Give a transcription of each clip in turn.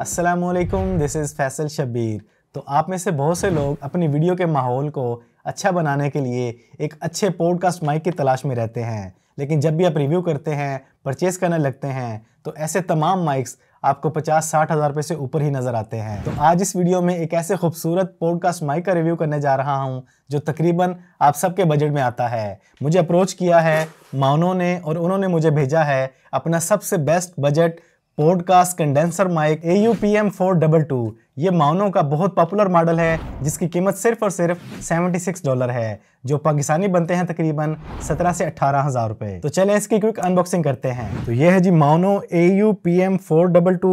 Aslam this is Faisal Shabir तो आप में से बहुत से लोग अपनी वीडियो के माहौल को अच्छा बनाने के लिए एक अच्छे पॉडकास्ट माइक की तलाश में रहते हैं लेकिन जब भी आप रिव्यू करते हैं परचेस करने लगते हैं तो ऐसे तमाम माइक्स आपको पचास साठ हज़ार रुपये से ऊपर ही नज़र आते हैं तो आज इस वीडियो में एक ऐसे खूबसूरत पॉडकास्ट माइक का रिव्यू करने जा रहा हूं जो तकरीबन आप सबके बजट में आता है मुझे अप्रोच किया है मानों ने और उन्होंने मुझे भेजा है अपना सबसे best budget podcast condenser mic A U P M four double two ये माउनो का बहुत पॉपुलर मॉडल है जिसकी कीमत सिर्फ और सिर्फ 76 डॉलर है जो पाकिस्तानी बनते हैं तकरीबन 17 से अठारह हज़ार रुपए तो चले इसकी क्विक अनबॉक्सिंग करते हैं तो ये है जी Maono A U P M four double two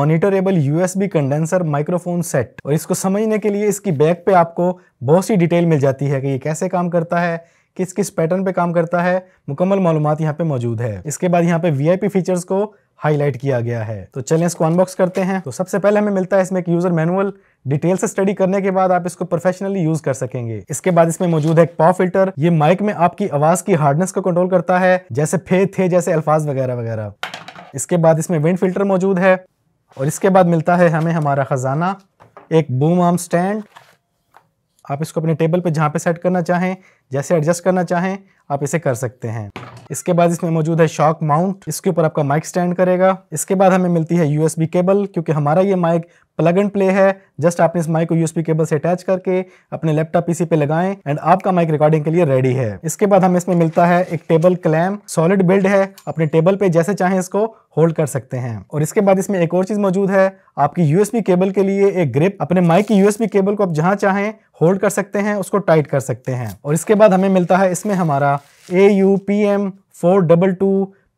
monitorable U S B condenser microphone set और इसको समझने के लिए इसकी बैक पे आपको बहुत सी डिटेल मिल जाती है कि ये कैसे काम करता है किस किस पैटर्न पे काम करता है मुकम्मल मालूम यहाँ पे मौजूद है इसके बाद यहाँ पे वीआईपी फीचर्स को हाईलाइट किया गया है तो चलिए इसको अनबॉक्स करते हैं तो सबसे पहले हमें मिलता है इसमें एक यूजर मैनुअल डिटेल से स्टडी करने के बाद आप इसको प्रोफेशनली यूज कर सकेंगे इसके बाद इसमें मौजूद है एक पाव फिल्टर ये माइक में आपकी आवाज की हार्डनेस को कंट्रोल करता है जैसे फे थे जैसे अल्फाज वगैरह वगैरह इसके बाद इसमें विंड फिल्टर मौजूद है और इसके बाद मिलता है हमें हमारा खजाना एक बूम आर्म स्टैंड आप इसको अपने टेबल पे जहाँ पे सेट करना चाहें जैसे एडजस्ट करना चाहें आप इसे कर सकते हैं इसके बाद इसमें मौजूद है शॉक माउंट इसके ऊपर आपका माइक स्टैंड करेगा इसके बाद हमें मिलती है यूएसबी केबल क्योंकि हमारा ये माइक प्लग एंड प्ले है जस्ट आपने इस माइक को यूएसबी केबल से अटैच करके अपने लैपटॉप पीसी पे लगाएं एंड आपका माइक रिकॉर्डिंग के लिए रेडी है इसके बाद हमें इसमें मिलता है एक टेबल क्लैम सॉलिड बिल्ड है अपने टेबल पे जैसे चाहें इसको होल्ड कर सकते हैं और इसके बाद इसमें एक और चीज मौजूद है आपकी यूएसबी केबल के लिए एक ग्रिप अपने माइक की यूएसबी केबल को आप जहां चाहें होल्ड कर सकते हैं उसको टाइट कर सकते हैं और इसके बाद हमें मिलता है इसमें हमारा A U P M four double two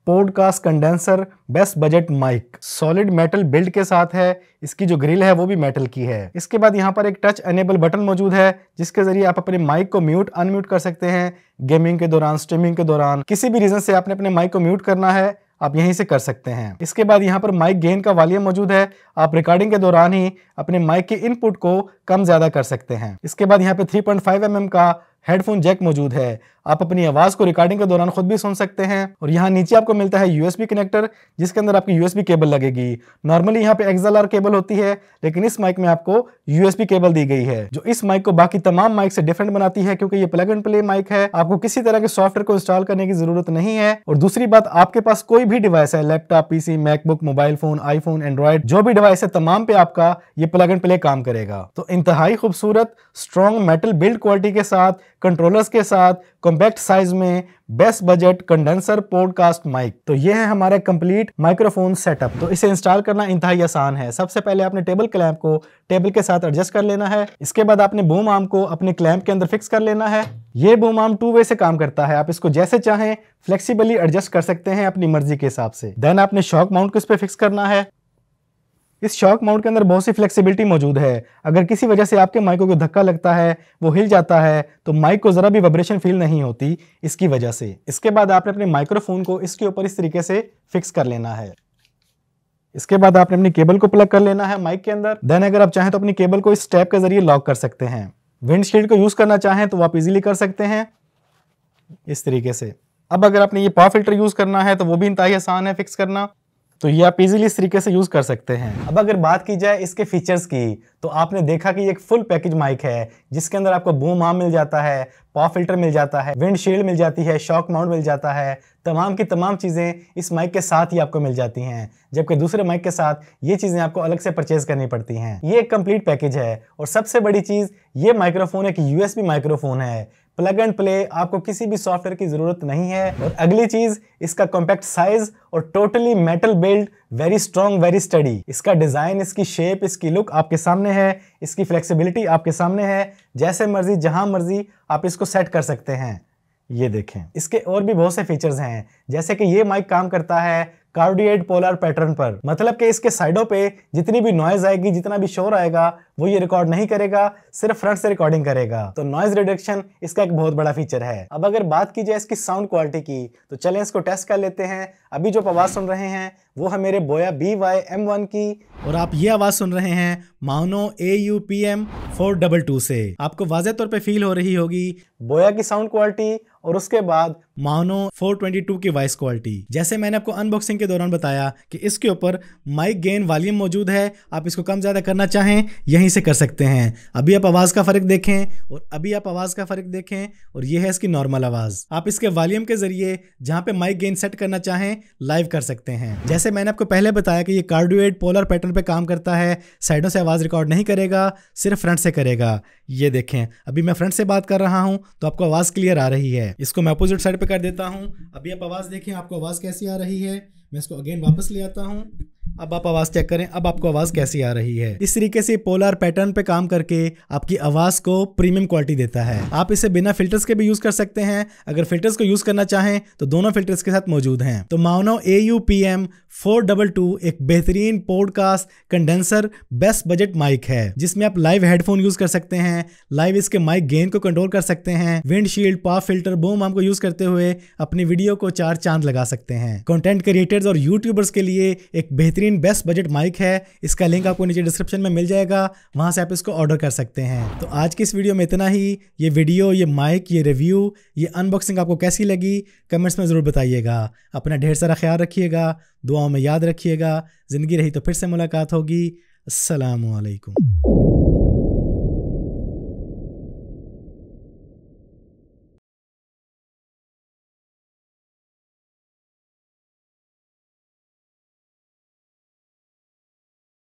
podcast condenser best budget mic solid metal build के साथ है इसकी जो ग्रिल है वो भी मेटल की है इसके बाद यहाँ पर एक टच अनेबल बटन मौजूद है जिसके जरिए आप अपने माइक को म्यूट अनम्यूट कर सकते हैं गेमिंग के दौरान स्ट्रीमिंग के दौरान किसी भी रीजन से आपने अपने माइक को म्यूट करना है आप यहीं से कर सकते हैं इसके बाद यहाँ पर माइक गेन का वॉल्यूम मौजूद है आप रिकॉर्डिंग के दौरान ही अपने माइक के इनपुट को कम ज़्यादा कर सकते हैं इसके बाद यहाँ पे 3.5 पॉइंट mm का हेडफोन जैक मौजूद है आप अपनी आवाज को रिकॉर्डिंग के दौरान खुद भी सुन सकते हैं और यहाँ नीचे आपको मिलता है यूएसबी कनेक्टर जिसके अंदर आपकी यूएसबी केबल लगेगी नॉर्मली यहाँ पे एक्सएलआर केबल होती है लेकिन इस माइक में आपको यूएसबी केबल दी गई है जो इस माइक को बाकी तमाम माइक से डिफरेंट बनाती है क्योंकि ये प्लग एंड प्ले माइक है आपको किसी तरह के सॉफ्टवेयर को इंस्टॉल करने की जरूरत नहीं है और दूसरी बात आपके पास कोई भी डिवाइस है laptop PC MacBook mobile phone iPhone Android जो भी डिवाइस है तमाम पे आपका ये प्लग एंड प्ले काम करेगा तो इंतहाई खूबसूरत स्ट्रॉन्ग मेटल बिल्ड क्वालिटी के साथ कंट्रोलर्स के साथ कॉम्पैक्ट साइज में best budget condenser podcast mic तो ये है हमारा कंप्लीट माइक्रोफोन सेटअप तो इसे इंस्टॉल करना इंतहाई आसान है सबसे पहले आपने टेबल क्लैम्प को टेबल के साथ एडजस्ट कर लेना है इसके बाद आपने बूम आर्म को अपने क्लैम्प के अंदर फिक्स कर लेना है ये बूम आर्म टू वे से काम करता है आप इसको जैसे चाहें फ्लेक्सिबली एडजस्ट कर सकते हैं अपनी मर्जी के हिसाब से देन आपने शॉक माउंट को इस पर फिक्स करना है इस शॉक माउंट के अंदर बहुत सी फ्लेक्सिबिलिटी मौजूद है अगर किसी वजह से आपके माइक को धक्का लगता है वो हिल जाता है तो माइक को ज़रा भी वाइब्रेशन फील नहीं होती इसकी वजह से इसके बाद आपने अपने माइक्रोफोन को इसके ऊपर इस तरीके से फिक्स कर लेना है इसके बाद आपने अपनी केबल को प्लग कर लेना है माइक के अंदर देन अगर आप चाहें तो अपनी केबल को इस टैप के जरिए लॉक कर सकते हैं विंडशील्ड को यूज़ करना चाहें तो आप इजीली कर सकते हैं इस तरीके से अब अगर आपने ये पावर फिल्टर यूज़ करना है तो वो भी इंतहाई आसान है फिक्स करना तो ये आप इजीली इस तरीके से यूज़ कर सकते हैं अब अगर बात की जाए इसके फीचर्स की तो आपने देखा कि एक फुल पैकेज माइक है जिसके अंदर आपको बूम आम मिल जाता है पॉ फिल्टर मिल जाता है विंड शील्ड मिल जाती है शॉक माउंट मिल जाता है तमाम की तमाम चीज़ें इस माइक के साथ ही आपको मिल जाती हैं जबकि दूसरे माइक के साथ ये चीज़ें आपको अलग से परचेज करनी पड़ती हैं ये एक कंप्लीट पैकेज है और सबसे बड़ी चीज़ ये माइक्रोफोन एक यूएसबी माइक्रोफोन है प्लग एंड प्ले आपको किसी भी सॉफ्टवेयर की ज़रूरत नहीं है और अगली चीज़ इसका कॉम्पैक्ट साइज और totally metal build very strong very sturdy इसका डिज़ाइन इसकी शेप इसकी लुक आपके सामने है इसकी फ्लेक्सिबिलिटी आपके सामने है जैसे मर्जी जहां मर्जी आप इसको सेट कर सकते हैं ये देखें इसके और भी बहुत से फीचर्स हैं जैसे कि ये माइक काम करता है कार्डियड पोलर पैटर्न पर मतलब कि इसके साइडों पे जितनी भी नॉइज आएगी जितना भी शोर आएगा वो ये रिकॉर्ड नहीं करेगा सिर्फ फ्रंट से रिकॉर्डिंग करेगा तो नॉइज रिडक्शन इसका एक बहुत बड़ा फीचर है अब अगर बात की जाए इसकी साउंड क्वालिटी की तो चलें इसको टेस्ट कर लेते हैं अभी जो आवाज़ सुन रहे हैं वो है मेरे बोया बी वाई एम वन की और आप ये आवाज़ सुन रहे हैं Maono A U P M four double two से आपको वाजह तौर पे फील हो रही होगी बोया की साउंड क्वालिटी और उसके बाद मानो 422 की वॉइस क्वालिटी जैसे मैंने आपको अनबॉक्सिंग के दौरान बताया कि इसके ऊपर माइक गेन वॉल्यूम मौजूद है आप इसको कम ज़्यादा करना चाहें यहीं आसानी से कर सकते हैं अभी आप आवाज़ का फ़र्क देखें और अभी आप आवाज़ का फ़र्क देखें और ये है इसकी नॉर्मल आवाज़ आप इसके वॉल्यूम के ज़रिए जहाँ पे माइक गेन सेट करना चाहें लाइव कर सकते हैं जैसे मैंने आपको पहले बताया कि ये कार्डुएट पोलर पैटर्न पे काम करता है साइडों से आवाज़ रिकॉर्ड नहीं करेगा सिर्फ फ्रंट से करेगा ये देखें अभी मैं फ्रंट से बात कर रहा हूँ तो आपको आवाज़ क्लियर आ रही है इसको मैं अपोजिट साइड पर कर देता हूँ अभी आप आवाज़ देखें आपको आवाज़ कैसी आ रही है मैं इसको अगेन वापस ले आता हूँ अब आप आवाज़ चेक करें अब आपको आवाज़ कैसी आ रही है इस तरीके से पोलर पैटर्न पे काम करके आपकी आवाज़ को प्रीमियम क्वालिटी देता है आप इसे बिना फिल्टर्स के भी यूज़ कर सकते हैं अगर फिल्टर्स को यूज़ करना चाहें तो दोनों फिल्टर्स के साथ मौजूद हैं तो Maono A U P M four double two एक बेहतरीन podcast condenser best budget mic है जिसमें आप लाइव हेडफोन यूज कर सकते हैं लाइव इसके माइक गेन को कंट्रोल कर सकते हैं विंडशील्ड पावर फिल्टर बोम आम को यूज करते हुए अपनी वीडियो को चार चांद लगा सकते हैं कंटेंट क्रिएटर्स और यूट्यूबर्स के लिए एक बेहतरीन बेहतरीन बेस्ट बजट माइक है इसका लिंक आपको नीचे डिस्क्रिप्शन में मिल जाएगा वहाँ से आप इसको ऑर्डर कर सकते हैं तो आज की इस वीडियो में इतना ही ये वीडियो ये माइक ये रिव्यू ये अनबॉक्सिंग आपको कैसी लगी कमेंट्स में ज़रूर बताइएगा अपना ढेर सारा ख्याल रखिएगा दुआओं में याद रखिएगा ज़िंदगी रही तो फिर से मुलाकात होगी असलकुम